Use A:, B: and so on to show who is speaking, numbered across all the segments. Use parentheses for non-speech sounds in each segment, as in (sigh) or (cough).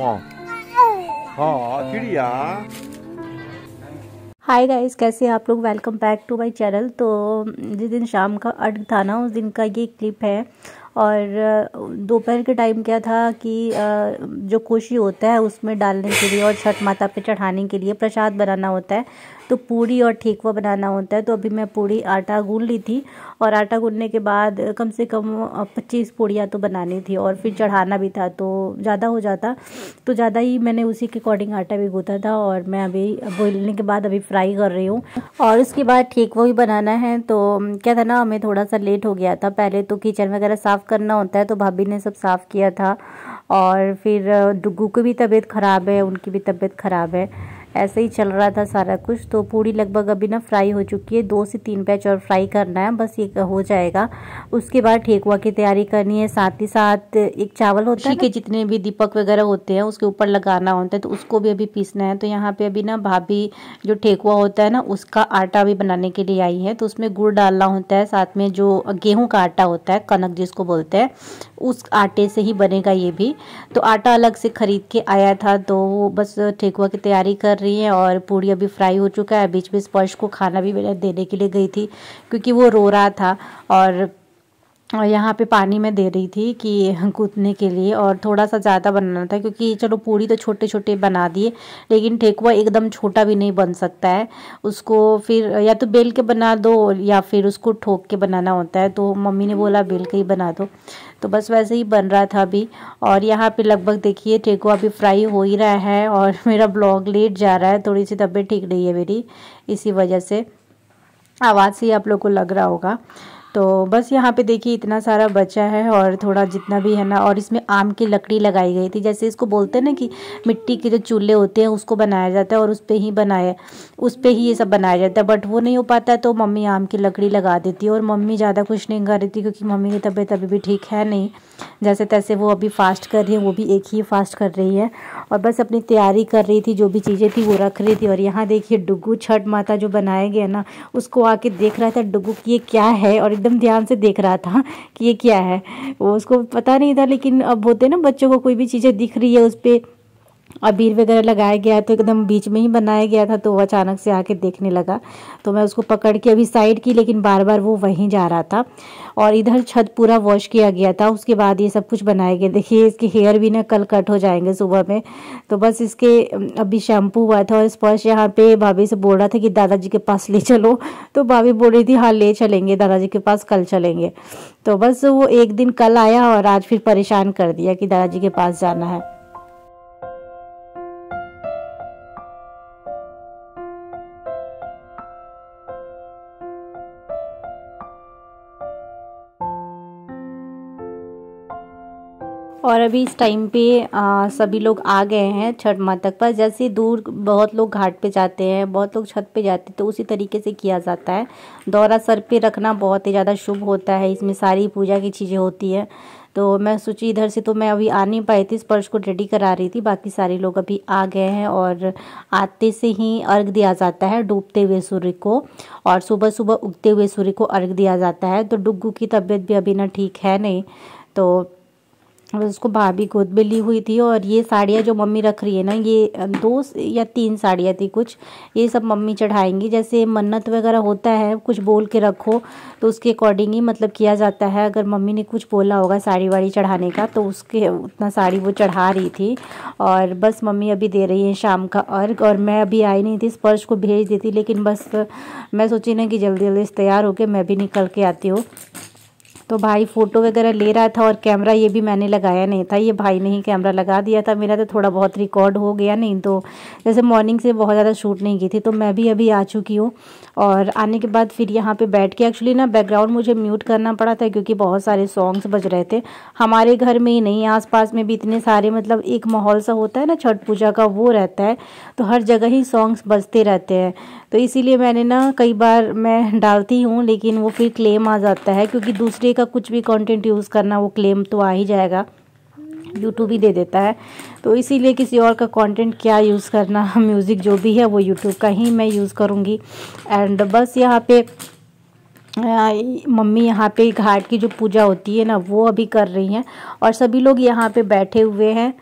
A: हाँ, चिड़िया hi guys कैसे हैं आप लोग welcome back to my channel तो जिस दिन शाम का अर्घ था ना उस दिन का ये क्लिप है और दोपहर के टाइम क्या था कि जो खुशी होता है उसमें डालने के लिए और छठ माता पे चढ़ाने के लिए प्रसाद बनाना होता है तो पूड़ी और ठेकवा बनाना होता है तो अभी मैं पूड़ी आटा गूंद ली थी और आटा गूंदने के बाद कम से कम पच्चीस पूड़ियाँ तो बनानी थी और फिर चढ़ाना भी था तो ज़्यादा हो जाता तो ज़्यादा ही मैंने उसी के अकॉर्डिंग आटा भी गूँथा था और मैं अभी बोलने के बाद अभी फ्राई कर रही हूँ और उसके बाद ठेकवा भी बनाना है तो क्या था ना हमें थोड़ा सा लेट हो गया था पहले तो किचन वगैरह साफ साफ़ करना होता है तो भाभी ने सब साफ़ किया था और फिर डुगू की भी तबीयत ख़राब है उनकी भी तबीयत ख़राब है ऐसे ही चल रहा था सारा कुछ तो पूड़ी लगभग अभी ना फ्राई हो चुकी है दो से तीन बैच और फ्राई करना है बस ये हो जाएगा उसके बाद ठेकुआ की तैयारी करनी है साथ ही साथ एक चावल होता है है जितने भी दीपक वगैरह होते हैं उसके ऊपर लगाना होता है तो उसको भी अभी पीसना है तो यहाँ पे अभी ना भाभी जो ठेकुआ होता है ना उसका आटा भी बनाने के लिए आई है तो उसमें गुड़ डालना होता है साथ में जो गेहूँ का आटा होता है कनक जिसको बोलते हैं उस आटे से ही बनेगा ये भी तो आटा अलग से खरीद के आया था तो बस ठेकुआ की तैयारी कर कर रही हैं और पूड़ी अभी फ्राई हो चुका है बीच में स्पर्श को खाना भी मैंने देने के लिए गई थी क्योंकि वो रो रहा था और और यहाँ पे पानी मैं दे रही थी कि कूदने के लिए और थोड़ा सा ज़्यादा बनाना था क्योंकि चलो पूरी तो छोटे छोटे बना दिए लेकिन ठेकुआ एकदम छोटा भी नहीं बन सकता है उसको फिर या तो बेल के बना दो या फिर उसको ठोक के बनाना होता है तो मम्मी ने बोला बेल के ही बना दो तो बस वैसे ही बन रहा था अभी और यहाँ पर लगभग देखिए ठेकुआ भी फ्राई हो ही रहा है और (laughs) मेरा ब्लॉग लेट जा रहा है थोड़ी सी तबीयत ठीक नहीं है मेरी इसी वजह से आवाज़ से ही आप लोग को लग रहा होगा तो बस यहाँ पे देखिए इतना सारा बचा है और थोड़ा जितना भी है ना और इसमें आम की लकड़ी लगाई गई थी जैसे इसको बोलते हैं ना कि मिट्टी के जो चूल्हे होते हैं उसको बनाया जाता है और उस पर ही बनाया उस पर ही ये सब बनाया जाता है बट वो नहीं हो पाता तो मम्मी आम की लकड़ी लगा देती है और मम्मी ज़्यादा कुछ नहीं कर रही थी क्योंकि मम्मी की तबीयत अभी भी ठीक है नहीं जैसे तैसे वो अभी फास्ट कर रही है वो भी एक ही फास्ट कर रही है और बस अपनी तैयारी कर रही थी जो भी चीज़ें थी वो रख रही थी और यहाँ देखिए डुगू छठ माता जो बनाया गया ना उसको आके देख रहा था डुगू कि ये क्या है और एकदम ध्यान से देख रहा था कि ये क्या है वो उसको पता नहीं था लेकिन अब होते ना बच्चों को कोई भी चीज़ें दिख रही है उस पर अबीर वगैरह लगाया गया तो एकदम बीच में ही बनाया गया था तो वो अचानक से आके देखने लगा तो मैं उसको पकड़ के अभी साइड की लेकिन बार बार वो वहीं जा रहा था और इधर छत पूरा वॉश किया गया था उसके बाद ये सब कुछ बनाया गया देखिए इसके हेयर भी ना कल कट हो जाएंगे सुबह में तो बस इसके अभी शैम्पू हुआ था और स्पर्श यहाँ पे भाभी से बोल रहा था कि दादाजी के पास ले चलो तो भाभी बोल रही थी हाँ ले चलेंगे दादाजी के पास कल चलेंगे तो बस वो एक दिन कल आया और आज फिर परेशान कर दिया कि दादाजी के पास जाना है और अभी इस टाइम पे आ, सभी लोग आ गए हैं छठ माता पर जैसे दूर बहुत लोग घाट पे जाते हैं बहुत लोग छत पे जाते हैं तो उसी तरीके से किया जाता है दौरा सर पे रखना बहुत ही ज़्यादा शुभ होता है इसमें सारी पूजा की चीज़ें होती है तो मैं सोची इधर से तो मैं अभी आ नहीं पाई थी इस को रेडी करा रही थी बाकी सारे लोग अभी आ गए हैं और आते से ही अर्घ दिया जाता है डूबते हुए सूर्य को और सुबह सुबह उगते हुए सूर्य को अर्घ दिया जाता है तो डुग्गू की तबीयत भी अभी ना ठीक है नहीं तो बस उसको भाभी गोद में ली हुई थी और ये साड़ियाँ जो मम्मी रख रही है ना ये दो या तीन साड़ियाँ थी कुछ ये सब मम्मी चढ़ाएंगी जैसे मन्नत वगैरह होता है कुछ बोल के रखो तो उसके अकॉर्डिंग ही मतलब किया जाता है अगर मम्मी ने कुछ बोला होगा साड़ी वाड़ी चढ़ाने का तो उसके उतना साड़ी वो चढ़ा रही थी और बस मम्मी अभी दे रही है शाम का अर्घ और मैं अभी आई नहीं थी स्पर्श को भेज देती लेकिन बस मैं सोची ना कि जल्दी जल्दी तैयार होकर मैं भी निकल के आती हूँ तो भाई फ़ोटो वगैरह ले रहा था और कैमरा ये भी मैंने लगाया नहीं था ये भाई ने ही कैमरा लगा दिया था मेरा तो थोड़ा बहुत रिकॉर्ड हो गया नहीं तो जैसे मॉर्निंग से बहुत ज़्यादा शूट नहीं की थी तो मैं भी अभी आ चुकी हूँ और आने के बाद फिर यहाँ पे बैठ के एक्चुअली ना बैकग्राउंड मुझे म्यूट करना पड़ा था क्योंकि बहुत सारे सॉन्ग्स बज रहे थे हमारे घर में ही नहीं आस में भी इतने सारे मतलब एक माहौल सा होता है ना छठ पूजा का वो रहता है तो हर जगह ही सॉन्ग्स बजते रहते हैं तो इसीलिए मैंने ना कई बार मैं डालती हूँ लेकिन वो फिर क्लेम आ जाता है क्योंकि दूसरे का कुछ भी कंटेंट यूज़ करना वो क्लेम तो आ ही जाएगा यूट्यूब ही दे देता है तो इसीलिए किसी और का कंटेंट क्या यूज़ करना म्यूज़िक (laughs) जो भी है वो यूट्यूब का ही मैं यूज़ करूँगी एंड बस यहाँ पे मम्मी यहाँ पे घाट की जो पूजा होती है ना वो अभी कर रही हैं और सभी लोग यहाँ पे बैठे हुए हैं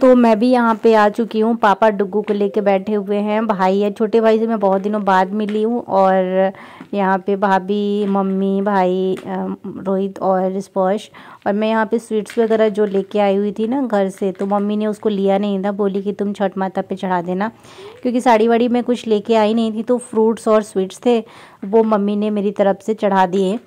A: तो मैं भी यहाँ पे आ चुकी हूँ पापा डुगू को लेके बैठे हुए हैं भाई है छोटे भाई से मैं बहुत दिनों बाद मिली हूँ और यहाँ पे भाभी मम्मी भाई रोहित और स्पर्श और मैं यहाँ पे स्वीट्स वगैरह जो लेके आई हुई थी ना घर से तो मम्मी ने उसको लिया नहीं था बोली कि तुम छठ माता पे चढ़ा देना क्योंकि साड़ी वाड़ी में कुछ लेके आई नहीं थी तो फ्रूट्स और स्वीट्स थे वो मम्मी ने मेरी तरफ से चढ़ा दिए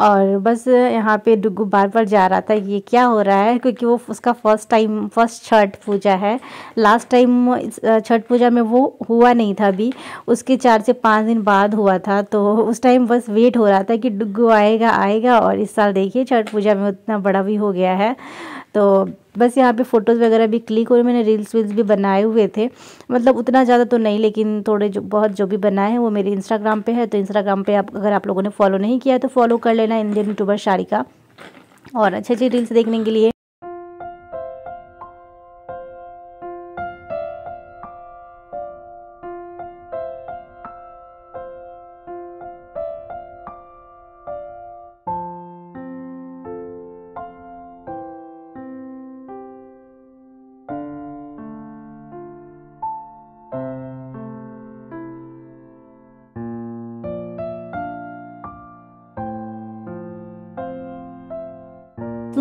A: और बस यहाँ पे डुगू बार बार जा रहा था ये क्या हो रहा है क्योंकि वो उसका first time first Chhath Puja है लास्ट टाइम छठ पूजा में वो हुआ नहीं था अभी उसके चार से पाँच दिन बाद हुआ था तो उस टाइम बस वेट हो रहा था कि डुगू आएगा आएगा और इस साल देखिए छठ पूजा में उतना बड़ा भी हो गया है तो बस यहाँ पे फ़ोटोज़ वगैरह भी क्लिक और मैंने रील्स वील्स भी बनाए हुए थे मतलब उतना ज़्यादा तो नहीं लेकिन थोड़े जो बहुत जो भी बनाए हैं वो मेरे इंस्टाग्राम पे है तो इंस्टाग्राम पे आप अगर आप लोगों ने फॉलो नहीं किया है तो फॉलो कर लेना इंडियन यूट्यूबर शारिका और अच्छी अच्छी रील्स देखने के लिए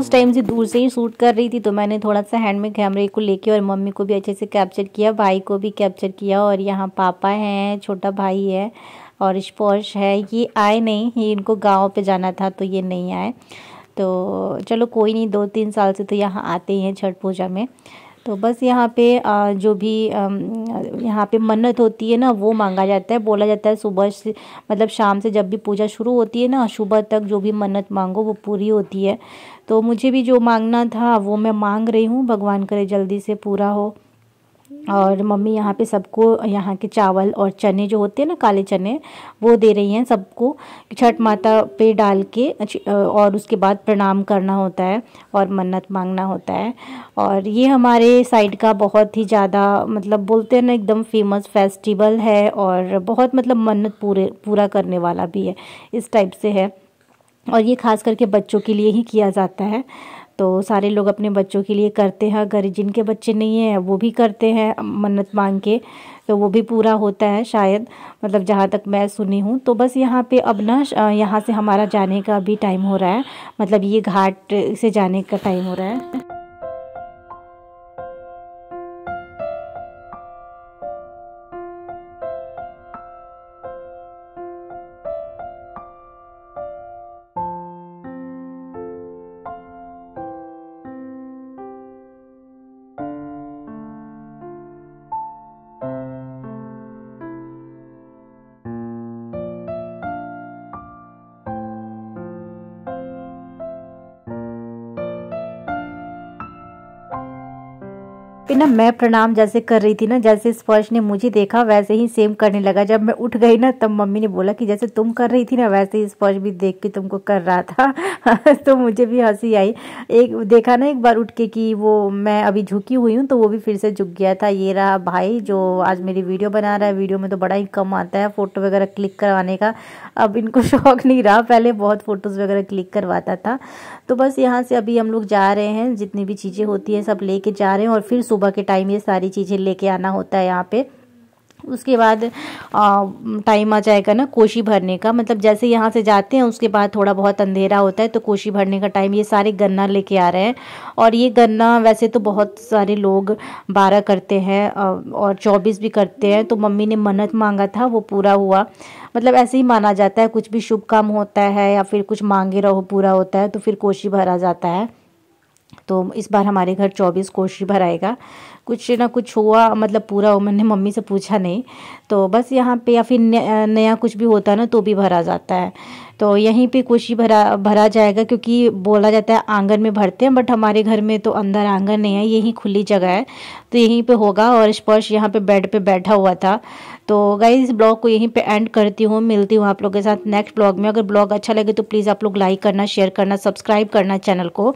A: उस टाइम से दूर से ही शूट कर रही थी तो मैंने थोड़ा सा हैंड में कैमरे को लेके और मम्मी को भी अच्छे से कैप्चर किया भाई को भी कैप्चर किया और यहाँ पापा हैं छोटा भाई है और स्पोर्श है ये आए नहीं ये इनको गाँव पर जाना था तो ये नहीं आए तो चलो कोई नहीं दो तीन साल से तो यहाँ आते ही हैं छठ पूजा में तो बस यहाँ पे जो भी यहाँ पे मन्नत होती है ना वो मांगा जाता है बोला जाता है सुबह से मतलब शाम से जब भी पूजा शुरू होती है ना सुबह तक जो भी मन्नत मांगो वो पूरी होती है तो मुझे भी जो मांगना था वो मैं मांग रही हूँ भगवान करे जल्दी से पूरा हो और मम्मी यहाँ पे सबको यहाँ के चावल और चने जो होते हैं ना काले चने वो दे रही हैं सबको छठ माता पे डाल के और उसके बाद प्रणाम करना होता है और मन्नत मांगना होता है और ये हमारे साइड का बहुत ही ज़्यादा मतलब बोलते हैं ना एकदम फेमस फेस्टिवल है और बहुत मतलब मन्नत पूरे पूरा करने वाला भी है इस टाइप से है और ये खास करके बच्चों के लिए ही किया जाता है तो सारे लोग अपने बच्चों के लिए करते हैं अगर जिनके बच्चे नहीं हैं वो भी करते हैं मन्नत मांग के तो वो भी पूरा होता है शायद मतलब जहाँ तक मैं सुनी हूँ तो बस यहाँ पे अब ना यहाँ से हमारा जाने का भी टाइम हो रहा है मतलब ये घाट से जाने का टाइम हो रहा है पे ना मैं प्रणाम जैसे कर रही थी ना जैसे स्पर्श ने मुझे देखा वैसे ही सेम करने लगा जब मैं उठ गई ना तब मम्मी ने बोला कि जैसे तुम कर रही थी ना वैसे ही स्पर्श भी देख के तुमको कर रहा था (laughs) तो मुझे भी हंसी आई एक देखा ना एक बार उठ के कि वो मैं अभी झुकी हुई हूँ तो वो भी फिर से झुक गया था ये रहा भाई जो आज मेरी वीडियो बना रहा है वीडियो में तो बड़ा ही कम आता है फ़ोटो वगैरह क्लिक करवाने का अब इनको (laughs) शौक नहीं रहा पहले बहुत फ़ोटोज़ वगैरह क्लिक करवाता था तो बस यहाँ से अभी हम लोग जा रहे हैं जितनी भी चीज़ें होती हैं सब लेके जा रहे हैं और फिर सुबह सुबह के टाइम ये सारी चीज़ें लेके आना होता है यहाँ पे उसके बाद टाइम आ जाएगा ना कोशी भरने का मतलब जैसे यहाँ से जाते हैं उसके बाद थोड़ा बहुत अंधेरा होता है तो कोशी भरने का टाइम ये सारे गन्ना लेके आ रहे हैं और ये गन्ना वैसे तो बहुत सारे लोग बारह करते हैं और चौबीस भी करते हैं तो मम्मी ने मन्नत मांगा था वो पूरा हुआ मतलब ऐसे ही माना जाता है कुछ भी शुभ काम होता है या फिर कुछ मांगे रहो पूरा होता है तो फिर कोशी भरा जाता है तो इस बार हमारे घर चौबीस कोशी भर आएगा कुछ ना कुछ हुआ मतलब पूरा मैंने मम्मी से पूछा नहीं तो बस यहाँ पे या फिर नया कुछ भी होता है ना तो भी भरा जाता है तो यहीं पे कोशी भरा भरा जाएगा क्योंकि बोला जाता है आंगन में भरते हैं बट हमारे घर में तो अंदर आंगन नहीं है यही खुली जगह है तो यहीं पे होगा और स्पर्श यहाँ पे बेड पे बैठा हुआ था तो गाइज इस ब्लॉग को यहीं पे एंड करती हूँ मिलती हूँ आप लोग के साथ नेक्स्ट ब्लॉग में अगर ब्लॉग अच्छा लगे तो प्लीज़ आप लोग लाइक करना शेयर करना सब्सक्राइब करना चैनल को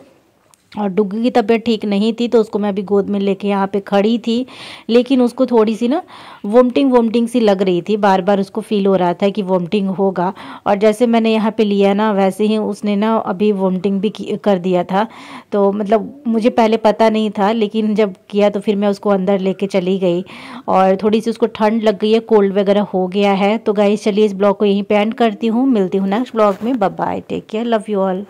A: और डुग्गी की तबीयत ठीक नहीं थी तो उसको मैं अभी गोद में लेके यहाँ पे खड़ी थी लेकिन उसको थोड़ी सी ना वोमटिंग वोमटिंग सी लग रही थी बार बार उसको फील हो रहा था कि वोमटिंग होगा और जैसे मैंने यहाँ पे लिया ना वैसे ही उसने ना अभी वोमटिंग भी कर दिया था तो मतलब मुझे पहले पता नहीं था लेकिन जब किया तो फिर मैं उसको अंदर लेके चली गई और थोड़ी सी उसको ठंड लग गई है कोल्ड वगैरह हो गया है तो गाइस चलिए इस ब्लॉग को यहीं पेंट करती हूँ मिलती हूँ नेक्स्ट ब्लॉग में बब bye take care love you all